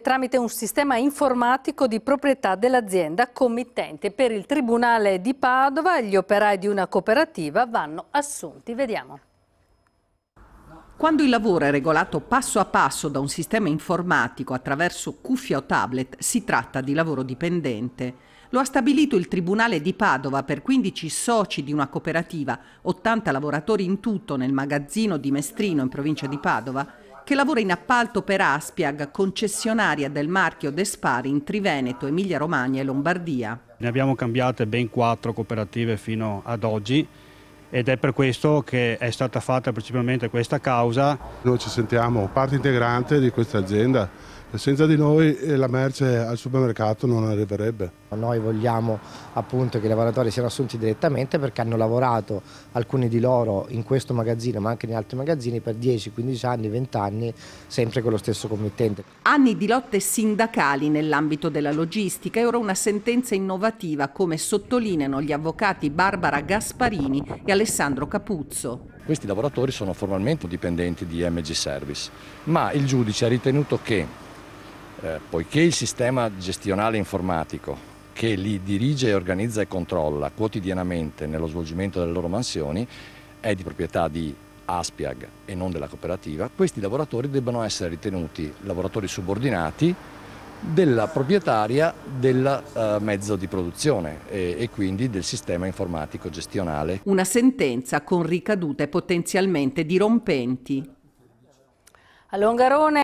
tramite un sistema informatico di proprietà dell'azienda committente. Per il Tribunale di Padova gli operai di una cooperativa vanno assunti. Vediamo. Quando il lavoro è regolato passo a passo da un sistema informatico attraverso cuffia o tablet, si tratta di lavoro dipendente. Lo ha stabilito il Tribunale di Padova per 15 soci di una cooperativa, 80 lavoratori in tutto nel magazzino di Mestrino in provincia di Padova, che lavora in appalto per Aspiag, concessionaria del marchio Despari in Triveneto, Emilia-Romagna e Lombardia. Ne abbiamo cambiate ben quattro cooperative fino ad oggi ed è per questo che è stata fatta principalmente questa causa. Noi ci sentiamo parte integrante di questa azienda senza di noi eh, la merce al supermercato non arriverebbe. Noi vogliamo appunto che i lavoratori siano assunti direttamente perché hanno lavorato alcuni di loro in questo magazzino ma anche in altri magazzini per 10, 15 anni, 20 anni sempre con lo stesso committente. Anni di lotte sindacali nell'ambito della logistica e ora una sentenza innovativa come sottolineano gli avvocati Barbara Gasparini e Alessandro Capuzzo. Questi lavoratori sono formalmente dipendenti di MG Service ma il giudice ha ritenuto che eh, poiché il sistema gestionale informatico che li dirige, organizza e controlla quotidianamente nello svolgimento delle loro mansioni è di proprietà di Aspiag e non della cooperativa, questi lavoratori debbano essere ritenuti lavoratori subordinati della proprietaria del uh, eh, mezzo di produzione e, e quindi del sistema informatico gestionale. Una sentenza con ricadute potenzialmente dirompenti. Allongarone